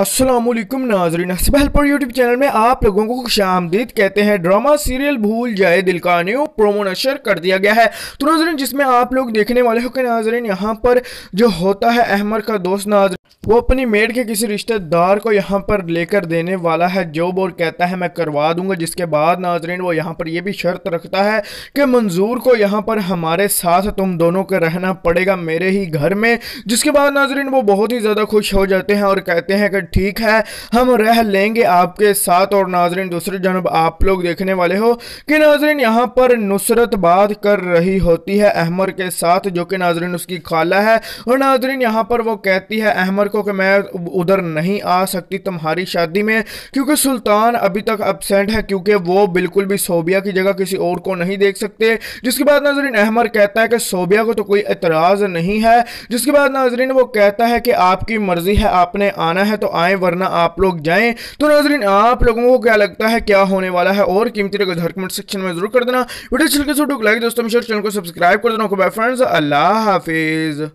असलम नाजरीन हसबल YouTube channel में आप लोगों को खुश आमदीद कहते हैं ड्रामा सीरियल भूल जाए दिल का न्यू प्रोमो नशर कर दिया गया है तो नाजरीन जिसमें आप लोग देखने वाले हो कि नाजरीन यहाँ पर जो होता है अहमर का दोस्त नाजरीन वो अपनी मेड के किसी रिश्तेदार को यहाँ पर लेकर देने वाला है जॉब और कहता है मैं करवा दूंगा जिसके बाद नाजरीन वो यहाँ पर यह भी शर्त रखता है कि मंजूर को यहाँ पर हमारे साथ तुम दोनों को रहना पड़ेगा मेरे ही घर में जिसके बाद नाजरीन वो बहुत ही ज़्यादा खुश हो जाते हैं और कहते हैं कि ठीक है हम रह लेंगे आपके साथ और नाजरीन दूसरी जनब आप लोग देखने वाले हो कि नाजरीन यहाँ पर नुसरत बात कर रही होती है अहमर के साथ जो कि नाजरीन उसकी खाला है और नाजरीन यहाँ पर वो कहती है अहमर को कि मैं उधर नहीं आ सकती तुम्हारी शादी में क्योंकि सुल्तान अभी तक अपसेंट है क्योंकि वो बिल्कुल भी सोबिया की जगह किसी और को नहीं देख सकते जिसके बाद नाजरीन अहमर कहता है कि सोबिया को तो कोई एतराज़ नहीं है जिसके बाद नाजरीन वो कहता है कि आपकी मर्ज़ी है आपने आना है तो आए वरना आप लोग जाएं तो नाजरीन आप लोगों को क्या लगता है क्या होने वाला है और कीमती रगत हर कमेंट सेक्शन में जरूर कर देना वीडियो छिलके छोटू लाइक दोस्तों चैनल को सब्सक्राइब कर देना फ्रेंड्स अल्लाह हाफिज़